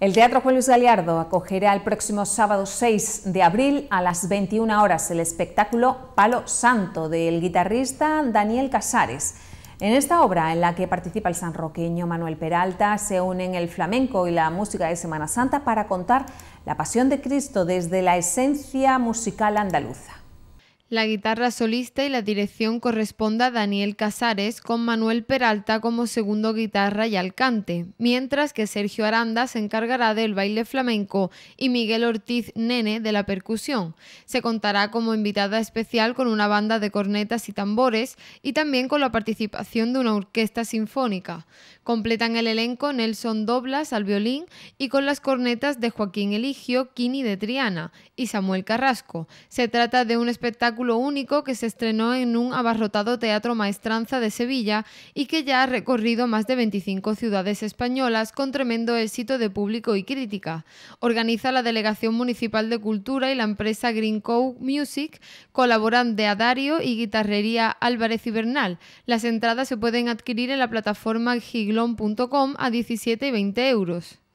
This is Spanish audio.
El Teatro Juan Luis Gallardo acogerá el próximo sábado 6 de abril a las 21 horas el espectáculo Palo Santo del guitarrista Daniel Casares. En esta obra, en la que participa el sanroqueño Manuel Peralta, se unen el flamenco y la música de Semana Santa para contar la pasión de Cristo desde la esencia musical andaluza. La guitarra solista y la dirección corresponde a Daniel Casares con Manuel Peralta como segundo guitarra y alcante, mientras que Sergio Aranda se encargará del baile flamenco y Miguel Ortiz Nene de la percusión. Se contará como invitada especial con una banda de cornetas y tambores y también con la participación de una orquesta sinfónica. Completan el elenco Nelson Doblas al violín y con las cornetas de Joaquín Eligio, Kini de Triana y Samuel Carrasco. Se trata de un espectáculo único que se estrenó en un abarrotado Teatro Maestranza de Sevilla y que ya ha recorrido más de 25 ciudades españolas con tremendo éxito de público y crítica. Organiza la Delegación Municipal de Cultura y la empresa Green Cow Music, colaboran de Adario y Guitarrería Álvarez y Bernal. Las entradas se pueden adquirir en la plataforma Giglón.com a 17 y 20 euros.